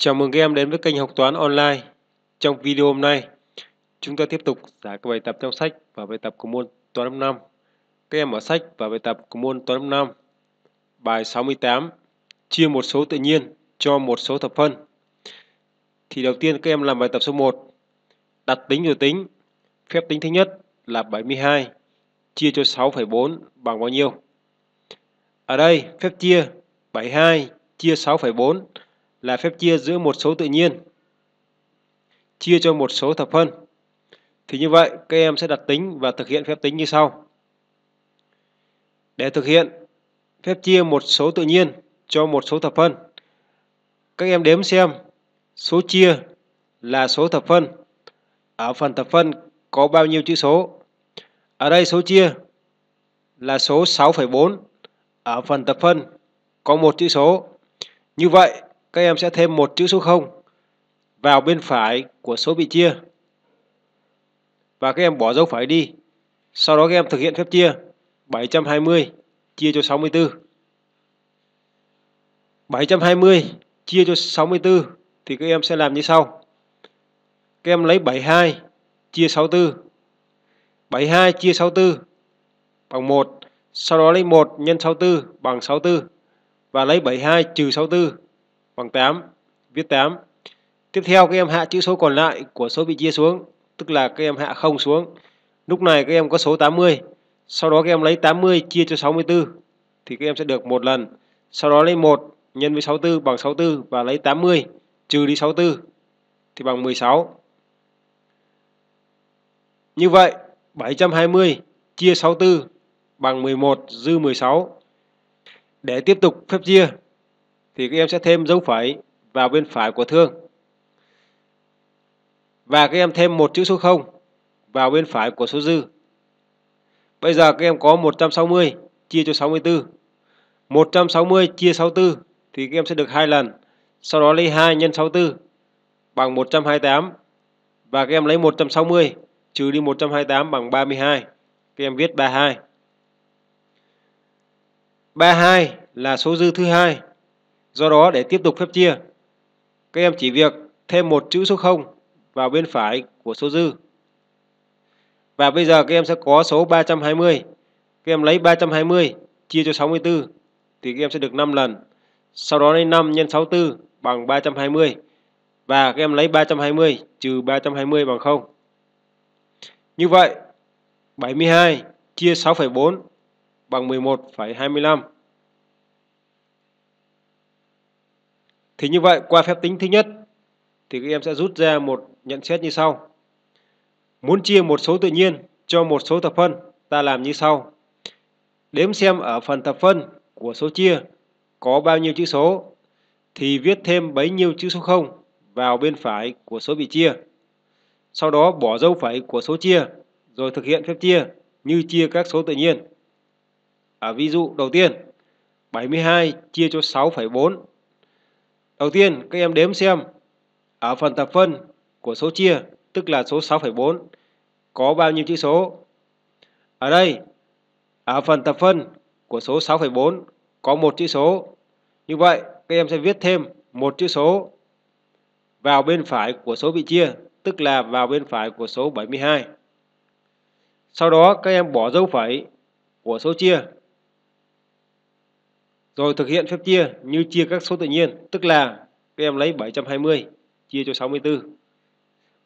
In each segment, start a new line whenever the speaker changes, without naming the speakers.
Chào mừng các em đến với kênh học toán online. Trong video hôm nay, chúng ta tiếp tục giải các bài tập trong sách và bài tập của môn toán lớp 5. Các em ở sách và bài tập của môn toán lớp 5. Bài 68: Chia một số tự nhiên cho một số thập phân. Thì đầu tiên các em làm bài tập số 1. Đặt tính rồi tính. Phép tính thứ nhất là 72 chia cho 6,4 bằng bao nhiêu? Ở đây phép chia 72 chia 6,4 là phép chia giữa một số tự nhiên chia cho một số thập phân. Thì như vậy, các em sẽ đặt tính và thực hiện phép tính như sau. Để thực hiện phép chia một số tự nhiên cho một số thập phân, các em đếm xem số chia là số thập phân. Ở phần thập phân có bao nhiêu chữ số? Ở đây số chia là số 6,4. Ở phần thập phân có một chữ số. Như vậy, các em sẽ thêm một chữ số 0 vào bên phải của số bị chia. Và các em bỏ dấu phẩy đi. Sau đó các em thực hiện phép chia 720 chia cho 64. 720 chia cho 64 thì các em sẽ làm như sau. Các em lấy 72 chia 64. 72 chia 64 bằng 1, sau đó lấy 1 nhân 64 bằng 64 và lấy 72 trừ 64 bằng 8, viết 8. Tiếp theo các em hạ chữ số còn lại của số bị chia xuống, tức là các em hạ 0 xuống. Lúc này các em có số 80, sau đó các em lấy 80 chia cho 64 thì các em sẽ được một lần. Sau đó lấy 1 nhân với 64 bằng 64 và lấy 80 trừ đi 64 thì bằng 16. Như vậy 720 chia 64 bằng 11 dư 16. Để tiếp tục phép chia thì các em sẽ thêm dấu phẩy vào bên phải của thương. Và các em thêm một chữ số 0 vào bên phải của số dư. Bây giờ các em có 160 chia cho 64. 160 chia 64 thì các em sẽ được hai lần. Sau đó lấy 2 nhân 64 bằng 128 và các em lấy 160 trừ đi 128 bằng 32. Các em viết 32. 32 là số dư thứ hai Do đó để tiếp tục phép chia, các em chỉ việc thêm một chữ số 0 vào bên phải của số dư. Và bây giờ các em sẽ có số 320. Các em lấy 320 chia cho 64 thì các em sẽ được 5 lần. Sau đó lấy 5 nhân 64 bằng 320 và các em lấy 320 trừ 320 bằng 0. Như vậy 72 chia 6,4 bằng 11,25. Thì như vậy qua phép tính thứ nhất thì các em sẽ rút ra một nhận xét như sau. Muốn chia một số tự nhiên cho một số thập phân, ta làm như sau. Đếm xem ở phần thập phân của số chia có bao nhiêu chữ số thì viết thêm bấy nhiêu chữ số 0 vào bên phải của số bị chia. Sau đó bỏ dấu phẩy của số chia rồi thực hiện phép chia như chia các số tự nhiên. Ở ví dụ đầu tiên, 72 chia cho 6,4 Đầu tiên, các em đếm xem ở phần thập phân của số chia, tức là số 6,4 có bao nhiêu chữ số. Ở đây, ở phần thập phân của số 6,4 có một chữ số. Như vậy, các em sẽ viết thêm một chữ số vào bên phải của số bị chia, tức là vào bên phải của số 72. Sau đó các em bỏ dấu phẩy của số chia rồi thực hiện phép chia như chia các số tự nhiên, tức là các em lấy 720 chia cho 64.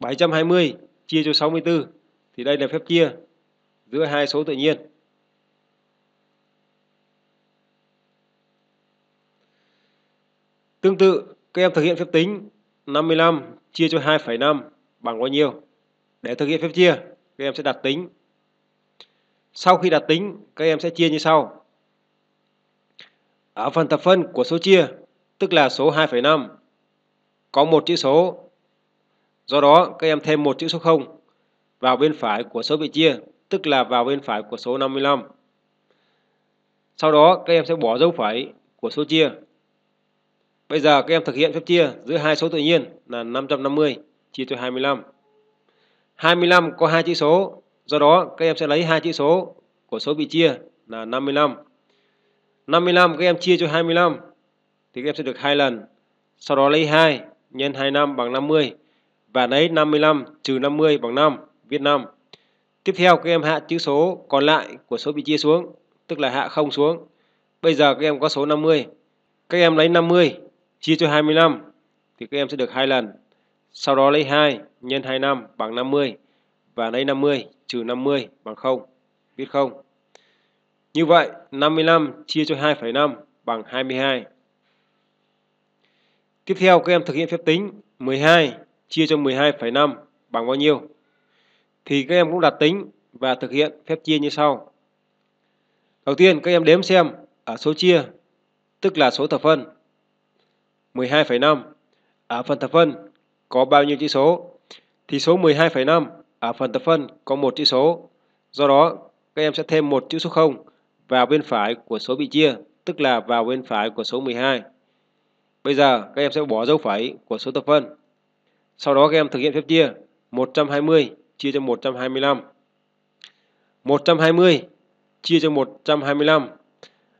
720 chia cho 64 thì đây là phép chia giữa hai số tự nhiên. Tương tự, các em thực hiện phép tính 55 chia cho 2,5 bằng bao nhiêu? Để thực hiện phép chia, các em sẽ đặt tính. Sau khi đặt tính, các em sẽ chia như sau ở phần tập phân của số chia, tức là số 2,5, có một chữ số. Do đó, các em thêm một chữ số 0 vào bên phải của số bị chia, tức là vào bên phải của số 55. Sau đó, các em sẽ bỏ dấu phẩy của số chia. Bây giờ các em thực hiện phép chia giữa hai số tự nhiên là 550 chia cho 25. 25 có hai chữ số, do đó các em sẽ lấy hai chữ số của số bị chia là 55 55 các em chia cho 25 thì các em sẽ được hai lần. Sau đó lấy 2 nhân 25 bằng 50 và lấy 55 trừ 50 bằng 5, viết 5. Tiếp theo các em hạ chữ số còn lại của số bị chia xuống, tức là hạ không xuống. Bây giờ các em có số 50. Các em lấy 50 chia cho 25 thì các em sẽ được hai lần. Sau đó lấy 2 nhân 25 bằng 50 và lấy 50 trừ 50 bằng 0, viết 0. Như vậy, 55 chia cho 2,5 bằng 22. Tiếp theo, các em thực hiện phép tính 12 chia cho 12,5 bằng bao nhiêu? Thì các em cũng đặt tính và thực hiện phép chia như sau. Đầu tiên, các em đếm xem ở số chia, tức là số thập phân, 12,5. Ở phần thập phân có bao nhiêu chữ số? Thì số 12,5 ở phần thập phân có một chữ số. Do đó, các em sẽ thêm một chữ số 0 vào bên phải của số bị chia, tức là vào bên phải của số 12. Bây giờ các em sẽ bỏ dấu phẩy của số thập phân. Sau đó các em thực hiện phép chia 120 chia cho 125. 120 chia cho 125.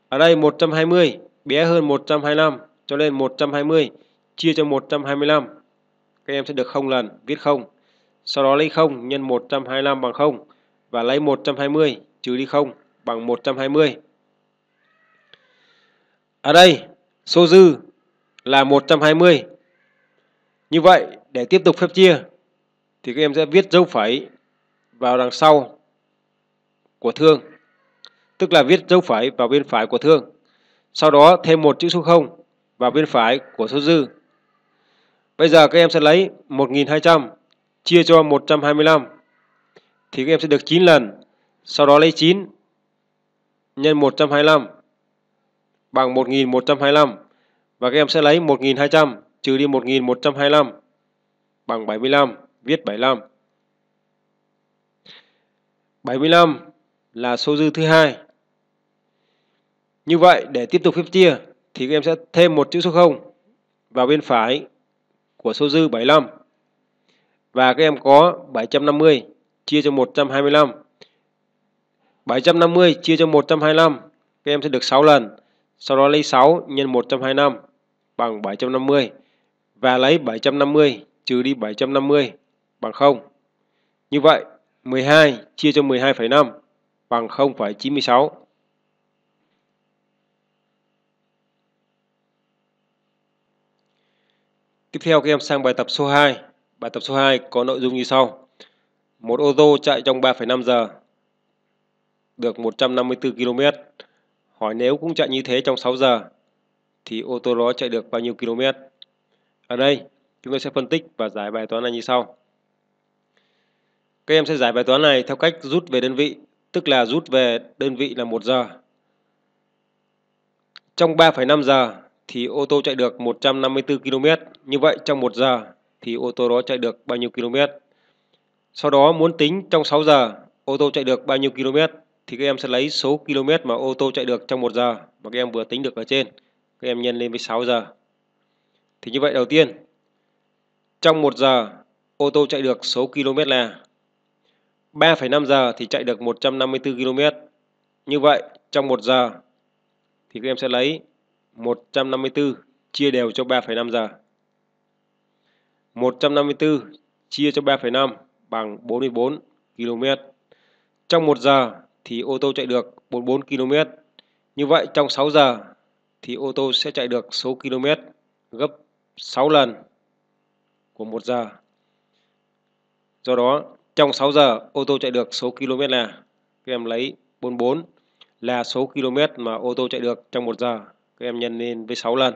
Ở đây 120 bé hơn 125 cho nên 120 chia cho 125. Các em sẽ được 0 lần, viết 0. Sau đó lấy 0 nhân 125 bằng 0 và lấy 120 trừ đi 0 bằng 120. Ở đây, số dư là 120. Như vậy, để tiếp tục phép chia, thì các em sẽ viết dấu phẩy vào đằng sau của thương. Tức là viết dấu phẩy vào bên phải của thương. Sau đó thêm một chữ số 0 vào bên phải của số dư. Bây giờ các em sẽ lấy 1200 chia cho 125 thì các em sẽ được 9 lần. Sau đó lấy 9 nhân 125 bằng 1125 và các em sẽ lấy 1200 trừ đi 1125 bằng 75, viết 75. 75 là số dư thứ hai. Như vậy để tiếp tục phép chia thì các em sẽ thêm một chữ số 0 vào bên phải của số dư 75 và các em có 750 chia cho 125 750 chia cho 125 các em sẽ được 6 lần. Sau đó lấy 6 nhân 125 bằng 750 và lấy 750 trừ đi 750 bằng 0. Như vậy 12 chia cho 12,5 bằng 0,96. Tiếp theo các em sang bài tập số 2. Bài tập số 2 có nội dung như sau. Một ô tô chạy trong 3,5 giờ được 154 km. Hỏi nếu cũng chạy như thế trong 6 giờ thì ô tô đó chạy được bao nhiêu km? Ở đây, chúng tôi sẽ phân tích và giải bài toán này như sau. Các em sẽ giải bài toán này theo cách rút về đơn vị, tức là rút về đơn vị là 1 giờ. Trong 3,5 giờ thì ô tô chạy được 154 km. Như vậy trong 1 giờ thì ô tô đó chạy được bao nhiêu km? Sau đó muốn tính trong 6 giờ ô tô chạy được bao nhiêu km thì các em sẽ lấy số km mà ô tô chạy được trong 1 giờ mà các em vừa tính được ở trên. Các em nhân lên với 6 giờ. Thì như vậy đầu tiên, trong 1 giờ ô tô chạy được số km là 3,5 giờ thì chạy được 154 km. Như vậy trong 1 giờ thì các em sẽ lấy 154 chia đều cho 3,5 giờ. 154 chia cho 3,5 bằng 44 km. Trong 1 giờ thì ô tô chạy được 44 km. Như vậy trong 6 giờ thì ô tô sẽ chạy được số km gấp 6 lần của 1 giờ. Do đó trong 6 giờ ô tô chạy được số km là các em lấy 44 là số km mà ô tô chạy được trong 1 giờ. Các em nhân lên với 6 lần.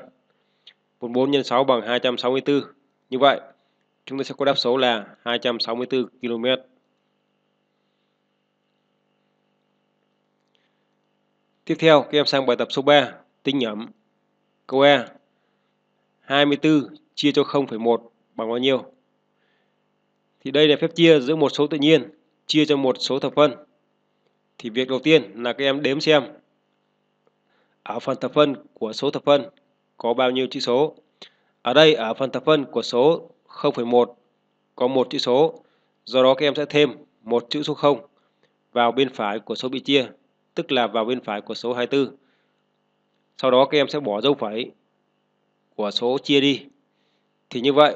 44 x 6 bằng 264. Như vậy chúng ta sẽ có đáp số là 264 km. Tiếp theo, các em sang bài tập số 3, tính nhẩm. Câu e 24 chia cho 0,1 bằng bao nhiêu? Thì đây là phép chia giữa một số tự nhiên chia cho một số thập phân. Thì việc đầu tiên là các em đếm xem ở phần thập phân của số thập phân có bao nhiêu chữ số. Ở đây ở phần thập phân của số 0,1 có một chữ số, do đó các em sẽ thêm một chữ số 0 vào bên phải của số bị chia tức là vào bên phải của số 24. Sau đó các em sẽ bỏ dấu phẩy của số chia đi. Thì như vậy,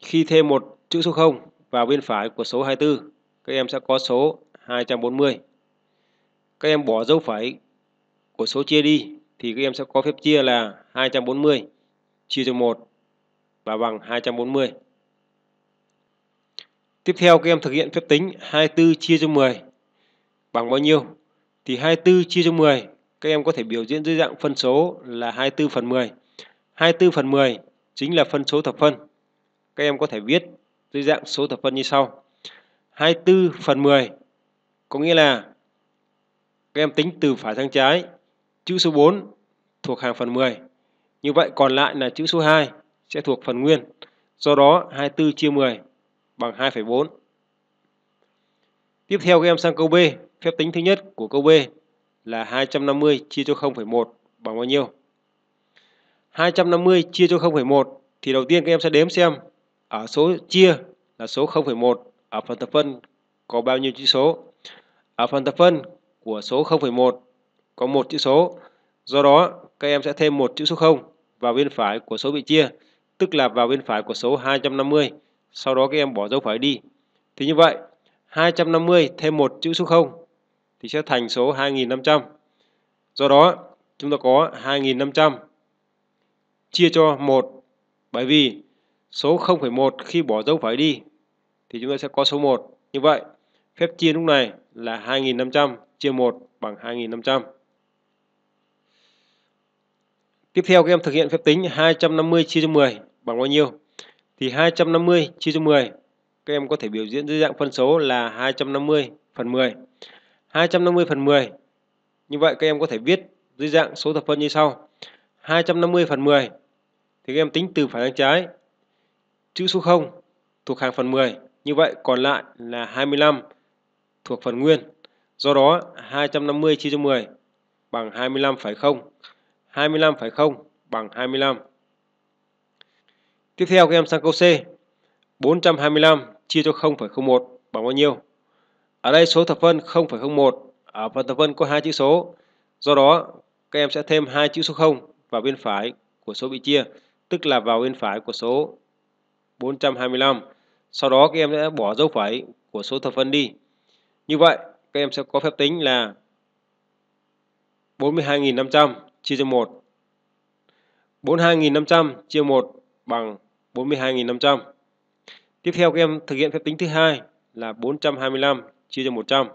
khi thêm một chữ số 0 vào bên phải của số 24, các em sẽ có số 240. Các em bỏ dấu phẩy của số chia đi thì các em sẽ có phép chia là 240 chia cho 1 và bằng 240. Tiếp theo các em thực hiện phép tính 24 chia cho 10 bằng bao nhiêu? thì 24 chia cho 10 các em có thể biểu diễn dưới dạng phân số là 24 phần 10. 24 phần 10 chính là phân số thập phân. Các em có thể viết dưới dạng số thập phân như sau. 24 phần 10 có nghĩa là các em tính từ phải sang trái. Chữ số 4 thuộc hàng phần 10. Như vậy còn lại là chữ số 2 sẽ thuộc phần nguyên. Do đó 24 chia 10 bằng 2,4. Tiếp theo các em sang câu B. Phép tính thứ nhất của câu B là 250 chia cho 0,1 bằng bao nhiêu? 250 chia cho 0,1 thì đầu tiên các em sẽ đếm xem ở số chia là số 0,1 ở phần thập phân có bao nhiêu chữ số? Ở phần thập phân của số 0,1 có một chữ số. Do đó, các em sẽ thêm một chữ số 0 vào bên phải của số bị chia, tức là vào bên phải của số 250. Sau đó các em bỏ dấu phẩy đi. Thì như vậy, 250 thêm một chữ số 0 thì sẽ thành số 2500. Do đó, chúng ta có 2500 chia cho 1 bởi vì số 0,1 khi bỏ dấu phẩy đi thì chúng ta sẽ có số 1. Như vậy, phép chia lúc này là 2500 chia 1 bằng 2500. Tiếp theo các em thực hiện phép tính 250 chia cho 10 bằng bao nhiêu? Thì 250 chia cho 10 các em có thể biểu diễn dưới dạng phân số là 250 phần 10. 250 phần 10. Như vậy các em có thể viết dưới dạng số thập phân như sau. 250 phần 10 thì các em tính từ phải sang trái. Chữ số 0 thuộc hàng phần 10. Như vậy còn lại là 25 thuộc phần nguyên. Do đó 250 chia cho 10 bằng 25,0. 25,0 bằng 25. Tiếp theo các em sang câu C. 425 chia cho 0,01 bằng bao nhiêu? Ở đây số thập phân 0,01 ở phần thập phân có hai chữ số. Do đó, các em sẽ thêm hai chữ số 0 vào bên phải của số bị chia, tức là vào bên phải của số 425. Sau đó các em sẽ bỏ dấu phẩy của số thập phân đi. Như vậy, các em sẽ có phép tính là 42.500 chia cho 1. 42.500 chia 1 bằng 42.500. Tiếp theo các em thực hiện phép tính thứ hai là 425 chia cho 100.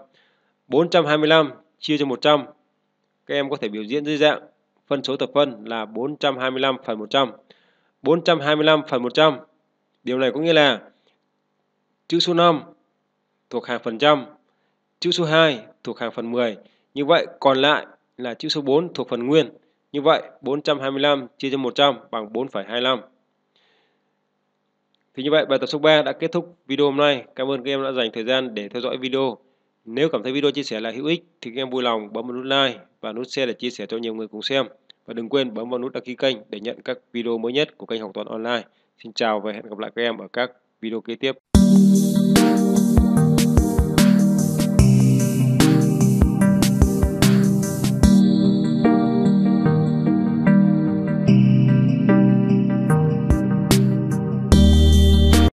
425 chia cho 100. Các em có thể biểu diễn dưới dạng phân số thập phân là 425 phần 100. 425 phần 100. Điều này có nghĩa là chữ số 5 thuộc hàng phần trăm, chữ số 2 thuộc hàng phần 10. Như vậy còn lại là chữ số 4 thuộc phần nguyên. Như vậy 425 chia cho 100 bằng 4,25. Thì như vậy bài tập số 3 đã kết thúc video hôm nay. Cảm ơn các em đã dành thời gian để theo dõi video. Nếu cảm thấy video chia sẻ là hữu ích thì các em vui lòng bấm vào nút like và nút share để chia sẻ cho nhiều người cùng xem. Và đừng quên bấm vào nút đăng ký kênh để nhận các video mới nhất của kênh Học Toán Online. Xin chào và hẹn gặp lại các em ở các video kế tiếp.